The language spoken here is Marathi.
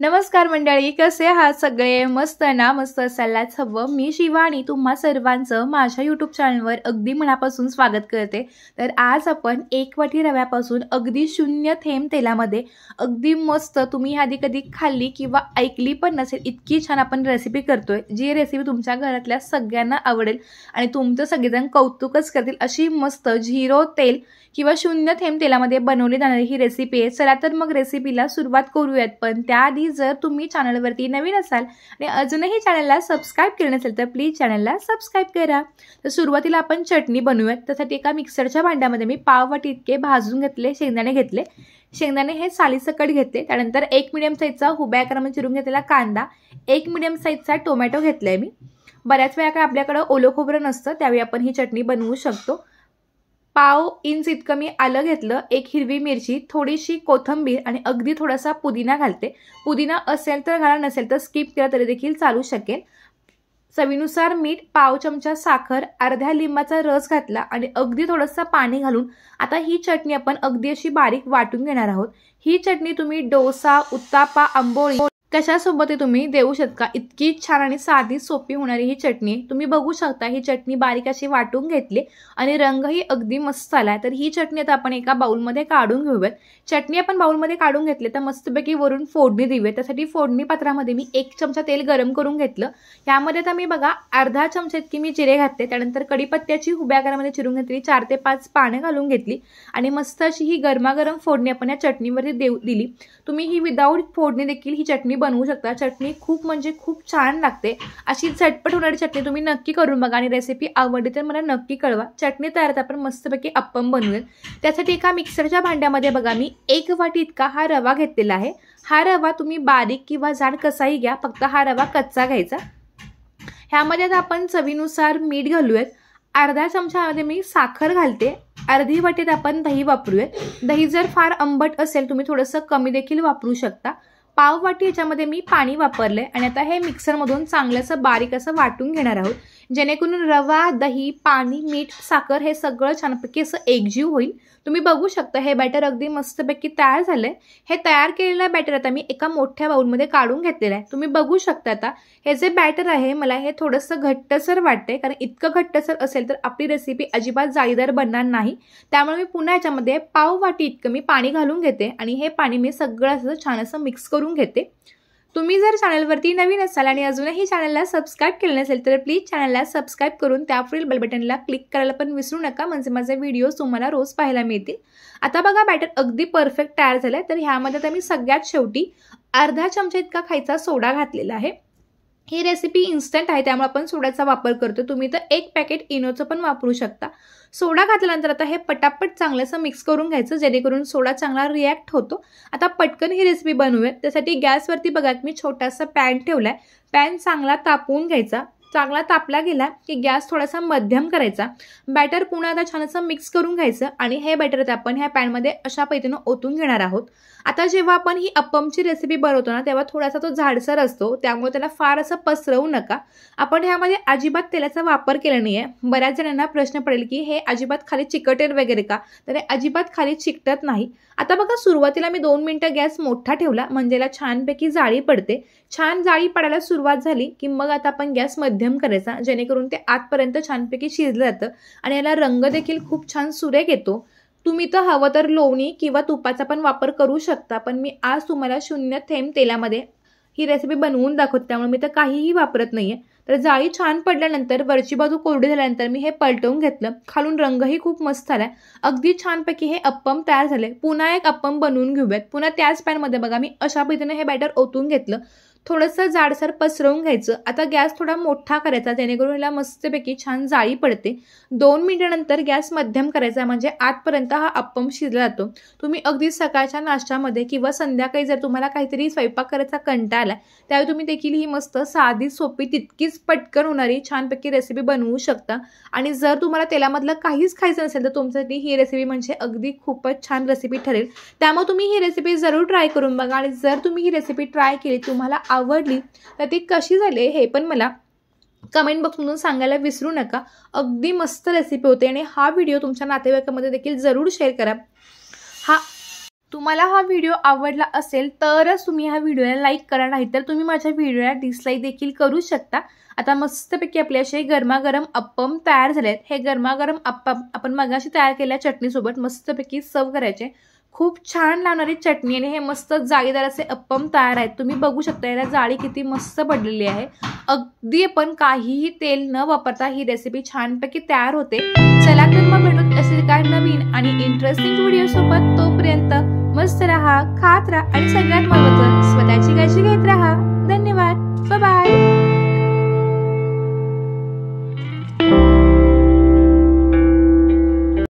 नमस्कार मंडळी कसे आहात सगळे मस्त ना मस्त असायलाच हवं मी शिवानी तुम्हा सर्वांचं माझ्या यूट्यूब चॅनलवर अगदी मनापासून स्वागत करते तर आज आपण एक वाटी रव्यापासून अगदी शून्य थेंब तेलामध्ये अगदी मस्त तुम्ही आधी कधी खाल्ली किंवा ऐकली पण नसेल इतकी छान आपण रेसिपी करतोय जी रेसिपी तुमच्या घरातल्या सगळ्यांना आवडेल आणि तुमचं सगळेजण कौतुकच करतील अशी मस्त झिरो तेल किंवा शून्य थेंब तेलामध्ये बनवली जाणारी ही रेसिपी आहे चला तर मग रेसिपीला सुरुवात करूयात पण त्याआधी जर तुम्ही चॅनलवरती नवीन असाल आणि अजूनही चॅनलला सबस्क्राईब केलं नसेल तर प्लीज चॅनलला सबस्क्राईब करा तर सुरुवातीला आपण चटणी बनवूयात त्यासाठी एका मिक्सरच्या भांड्यामध्ये मी पाव वाटी इतके भाजून घेतले शेंगदाणे घेतले शेंगदाणे हे सालीसकट घेतले त्यानंतर एक मिडियम साईजचा हुब्या क्रमांक चिरून घेतलेला कांदा एक मिडियम साईजचा टोमॅटो घेतला आहे मी बऱ्याच वेळा काय आपल्याकडं ओलं खोबरं नसतं त्यावेळी आपण ही चटणी बनवू शकतो पाव इंच इतकं मी आलं घेतलं एक हिरवी मिरची थोडीशी कोथंबीर आणि अगदी थोडासा पुदिना घालते पुदिना असेल तर घाला नसेल तर स्किप केला तरी देखील चालू शकेल चवीनुसार मीठ पाव चमचा साखर अर्ध्या लिंबाचा रस घातला आणि अगदी थोडंसं पाणी घालून आता ही चटणी आपण अगदी अशी बारीक वाटून घेणार आहोत ही चटणी तुम्ही डोसा उत्तापा आंबोळी कशासोबतही तुम्ही देऊ शकता इतकी छान आणि साधी सोपी होणारी ही चटणी तुम्ही बघू शकता ही चटणी बारीक अशी वाटून घेतली आणि रंगही अगदी मस्त आलाय तर ही चटणी आता आपण एका बाउलमध्ये काढून घेऊयात चटणी आपण बाउलमध्ये काढून घेतली तर मस्तपैकी वरून फोडणी देऊया त्यासाठी फोडणी पात्रामध्ये मी एक चमचा तेल गरम करून घेतलं यामध्ये आता मी बघा अर्धा चमचा इतकी मी जिरे घातले त्यानंतर कडीपत्त्याची हुब्या करामध्ये चिरून घेतली चार ते पाच पाने घालून घेतली आणि मस्त अशी ही गरमागरम फोडणी आपण या चटणीवरती देऊ दिली तुम्ही ही विदाऊट फोडणी देखील ही चटणी बनवू शकता चटणी खूप म्हणजे खूप छान लागते अशी झटपट होणारी चटणी तुम्ही नक्की करून बघा आणि रेसिपी आवडली तर मला नक्की कळवा चटणी तयार आपण मस्तपैकी अप्पम बनवेल त्यासाठी एका मिक्सरच्या भांड्यामध्ये बघा मी एक वाटी इतका हा रवा घेतलेला आहे हा रवा तुम्ही बारीक किंवा जाड कसाही घ्या फक्त हा रवा कच्चा घ्यायचा ह्यामध्ये आता आपण चवीनुसार मीठ घालूयात अर्धा चमच्यामध्ये मी साखर घालते अर्धी वाटीत आपण दही वापरूयात दही जर फार आंबट असेल तुम्ही थोडंसं कमी देखील वापरू शकता पाववाटी याच्यामध्ये मी पाणी वापरलं आहे आणि आता हे मिक्सरमधून चांगलं असं बारीक असं वाटून घेणार आहोत जेणेकरून रवा दही पाणी मीठ साखर हे सगळं छानपैकी असं एकजीव होईल तुम्ही बघू शकता हे बॅटर अगदी मस्तपैकी तयार झालंय हे तयार केलेलं बॅटर आता मी एका मोठ्या बाऊलमध्ये काढून घेतलेलं आहे तुम्ही बघू शकता आता हे जे बॅटर आहे मला हे थोडंसं घट्टसर वाटते कारण इतकं घट्टसर असेल तर आपली रेसिपी अजिबात जाळीदार बनणार नाही त्यामुळे मी पुन्हा याच्यामध्ये पाव वाटी इतकं मी पाणी घालून घेते आणि हे पाणी मी सगळं असं छान असं मिक्स करून घेते तुम्ही जर चॅनलवरती नवीन असाल आणि अजूनही चॅनलला सबस्क्राईब केलं नसेल तर प्लीज चॅनलला सबस्क्राईब करून त्यापुढील बेलबटनला क्लिक करायला पण विसरू नका म्हणजे माझे व्हिडिओज तुम्हाला रोज पाहायला मिळतील आता बघा बॅटर अगदी परफेक्ट तयार झालं आहे तर ह्यामध्ये आता मी सगळ्यात शेवटी अर्धा चमचा इतका खायचा सोडा घातलेला आहे ही रेसिपी इन्स्टंट आहे त्यामुळे आपण सोड्याचा वापर करतो तुम्ही तर एक पॅकेट इनोचं पण वापरू शकता सोडा घातल्यानंतर आता हे पटापट चांगलंसं मिक्स करून घ्यायचं जेणेकरून सोडा चांगला रिॲक्ट होतो आता पटकन ही रेसिपी बनवूयात त्यासाठी गॅसवरती बघा मी छोटासा पॅन ठेवला आहे पॅन चांगला तापवून घ्यायचा चांगला तापला गेला की गॅस थोडासा मध्यम करायचा बॅटर पुन्हा आता छान असं मिक्स करून घ्यायचं आणि हे बॅटर आता आपण ह्या पॅनमध्ये अशा पैतीनं ओतून घेणार आहोत आता जेव्हा आपण ही अप्पमची रेसिपी बनवतो ना तेव्हा थोडासा तो झाडसर असतो त्यामुळे त्याला फार असं पसरवू नका आपण ह्यामध्ये अजिबात तेलाचा वापर केला नाही बऱ्याच जणांना प्रश्न पडेल की हे अजिबात खाली चिकटेल वगैरे का तर हे अजिबात खाली चिकटत नाही आता बघा सुरुवातीला मी दोन मिनटं गॅस मोठा ठेवला म्हणजे छानपैकी जाळी पडते छान जाळी पडायला सुरुवात झाली की मग आता आपण गॅस मध्ये मध्यम करायचा जेणेकरून ते आतपर्यंत छानपैकी शिजलं जातं आणि याला रंग देखील खूप छान सुरेख येतो तुम्ही तर हवं तर लोणी किंवा तुपाचा पण वापर करू शकता पण मी आज तुम्हाला शून्य थेंब तेलामध्ये ही रेसिपी बनवून दाखवते त्यामुळे मी तर काहीही वापरत नाही तर जाळी छान पडल्यानंतर वरची बाजू कोरडी झाल्यानंतर मी हे पलटवून घेतलं खालून रंगही खूप मस्त आला अगदी छानपैकी हे अप्पम तयार झाले पुन्हा एक अप्पम बनवून घेऊयात पुन्हा त्याच पॅनमध्ये बघा मी अशा पद्धतीने हे बॅटर ओतून घेतलं थोडंसं जाडसर पसरवून घ्यायचं आता गॅस थोडा मोठा करायचा जेणेकरून ह्याला मस्तपैकी छान जाळी पडते दोन मिनिटानंतर गॅस मध्यम करायचा म्हणजे आतपर्यंत हा अप्पम शिजला जातो तुम्ही अगदी सकाळच्या नाश्त्यामध्ये किंवा संध्याकाळी जर तुम्हाला काहीतरी स्वयंपाक करायचा कंटाळला त्यावेळी तुम्ही देखील ही मस्त साधी सोपी तितकीच पटकन होणारी छानपैकी रेसिपी बनवू शकता आणि जर तुम्हाला तेलामधलं काहीच खायचं नसेल तर तुमच्यासाठी ही रेसिपी म्हणजे अगदी खूपच छान रेसिपी ठरेल त्यामुळे तुम्ही ही रेसिपी जरूर ट्राय करून बघा आणि जर तुम्ही ही रेसिपी ट्राय केली तुम्हाला आवडली तर ती कशी झाली हे पण मला कमेंट बॉक्समधून सांगायला विसरू नका अगदी मस्त रेसिपी होते आणि हा व्हिडिओ तुमच्या नातेवाईकामध्ये देखील जरूर शेअर करा हा तुम्हाला हा व्हिडिओ आवडला असेल तरच तुम्ही ह्या व्हिडिओला लाईक करा नाही तर तुम्ही माझ्या व्हिडिओला डिसलाईक देखील करू शकता आता मस्तपैकी आपले असे गरमागरम अप्पम तयार झाले आहेत हे गरमागरम अप्पम आपण मगाशी तयार केलेल्या चटणीसोबत मस्तपैकी सर्व करायचे खूप छान लावणारी चटणी आणि हे मस्त जाळीदार असे अप्पम तयार आहेत तुम्ही बघू शकता याला जाळी किती मस्त पडलेली आहे अगदी पण काहीही तेल न वापरता ही रेसिपी छानपैकी तयार होते चला तर मग भेटत असेल काय नवीन आणि इंटरेस्टिंग व्हिडिओ सोबत तोपर्यंत मस्त राहा खात राहा आणि सगळ्यात महत्वाचं स्वतःची काळजी घेत राहा